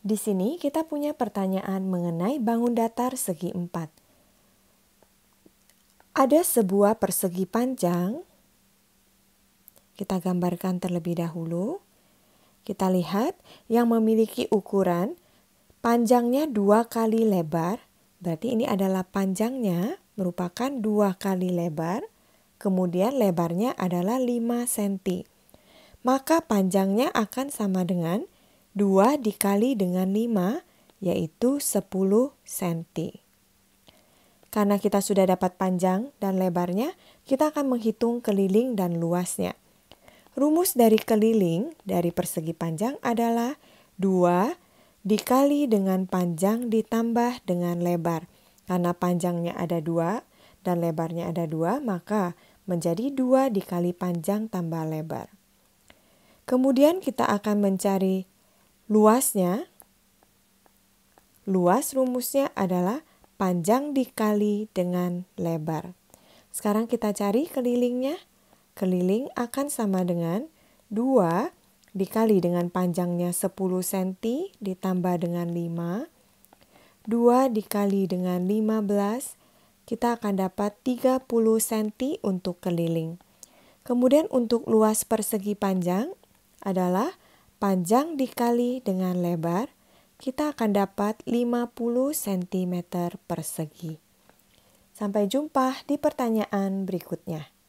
Di sini kita punya pertanyaan mengenai bangun datar segi empat. Ada sebuah persegi panjang. Kita gambarkan terlebih dahulu. Kita lihat yang memiliki ukuran panjangnya dua kali lebar. Berarti ini adalah panjangnya merupakan dua kali lebar. Kemudian lebarnya adalah 5 cm. Maka panjangnya akan sama dengan 2 dikali dengan 5 yaitu 10 cm. Karena kita sudah dapat panjang dan lebarnya, kita akan menghitung keliling dan luasnya. Rumus dari keliling dari persegi panjang adalah 2 dikali dengan panjang ditambah dengan lebar. Karena panjangnya ada 2 dan lebarnya ada 2, maka menjadi 2 dikali panjang tambah lebar. Kemudian kita akan mencari Luasnya, luas rumusnya adalah panjang dikali dengan lebar. Sekarang kita cari kelilingnya. Keliling akan sama dengan 2 dikali dengan panjangnya 10 cm ditambah dengan 5. 2 dikali dengan 15 kita akan dapat 30 cm untuk keliling. Kemudian untuk luas persegi panjang adalah panjang dikali dengan lebar, kita akan dapat 50 cm persegi. Sampai jumpa di pertanyaan berikutnya.